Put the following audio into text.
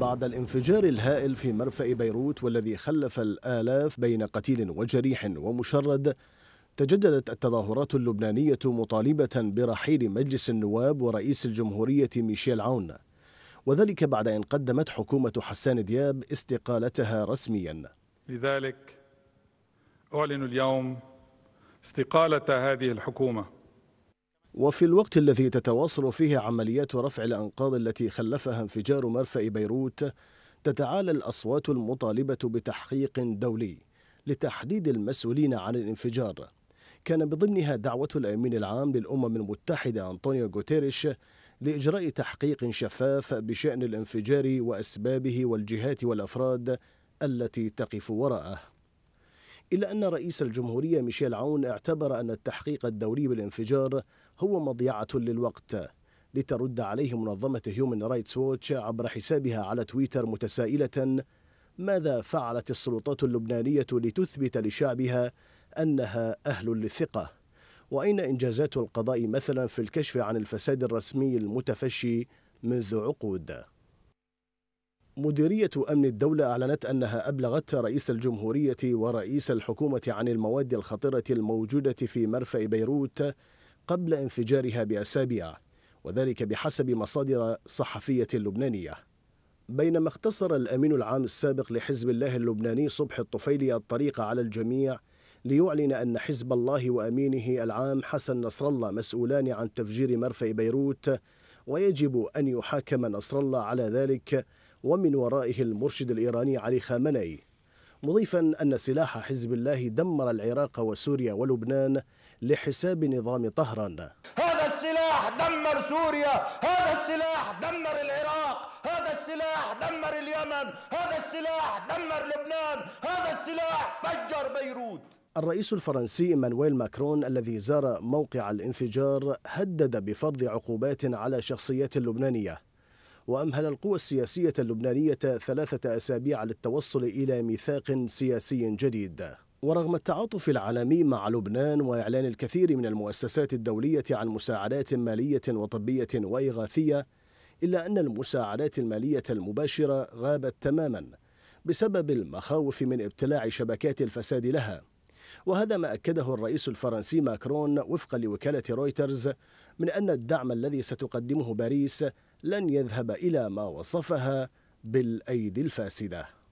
بعد الانفجار الهائل في مرفأ بيروت والذي خلف الآلاف بين قتيل وجريح ومشرد تجددت التظاهرات اللبنانية مطالبة برحيل مجلس النواب ورئيس الجمهورية ميشيل عون وذلك بعد أن قدمت حكومة حسان دياب استقالتها رسميا لذلك أعلن اليوم استقالة هذه الحكومة وفي الوقت الذي تتواصل فيه عمليات رفع الأنقاض التي خلفها انفجار مرفأ بيروت تتعالى الأصوات المطالبة بتحقيق دولي لتحديد المسؤولين عن الانفجار كان بضمنها دعوة الأمين العام للأمم المتحدة أنطونيو غوتيريش لإجراء تحقيق شفاف بشأن الانفجار وأسبابه والجهات والأفراد التي تقف وراءه إلا أن رئيس الجمهورية ميشيل عون اعتبر أن التحقيق الدولي بالانفجار هو مضيعة للوقت لترد عليه منظمة هيومن رايتس ووتش عبر حسابها على تويتر متسائلة ماذا فعلت السلطات اللبنانية لتثبت لشعبها أنها أهل للثقة وأين إنجازات القضاء مثلا في الكشف عن الفساد الرسمي المتفشي منذ عقود مديرية أمن الدولة أعلنت أنها أبلغت رئيس الجمهورية ورئيس الحكومة عن المواد الخطرة الموجودة في مرفأ بيروت قبل انفجارها بأسابيع وذلك بحسب مصادر صحفية لبنانية بينما اختصر الأمين العام السابق لحزب الله اللبناني صبح الطفيلي الطريق على الجميع ليعلن أن حزب الله وأمينه العام حسن نصر الله مسؤولان عن تفجير مرفأ بيروت ويجب أن يحاكم نصر الله على ذلك ومن ورائه المرشد الإيراني علي خامنئي مضيفا أن سلاح حزب الله دمر العراق وسوريا ولبنان لحساب نظام طهران هذا السلاح دمر سوريا هذا السلاح دمر العراق هذا السلاح دمر اليمن هذا السلاح دمر لبنان هذا السلاح فجر بيروت الرئيس الفرنسي مانويل ماكرون الذي زار موقع الانفجار هدد بفرض عقوبات على شخصيات لبنانيه وأمهل القوى السياسية اللبنانية ثلاثة أسابيع للتوصل إلى ميثاق سياسي جديد ورغم التعاطف العالمي مع لبنان وإعلان الكثير من المؤسسات الدولية عن مساعدات مالية وطبية وإغاثية إلا أن المساعدات المالية المباشرة غابت تماما بسبب المخاوف من ابتلاع شبكات الفساد لها وهذا ما أكده الرئيس الفرنسي ماكرون وفقا لوكالة رويترز من أن الدعم الذي ستقدمه باريس لن يذهب إلى ما وصفها بالأيدي الفاسدة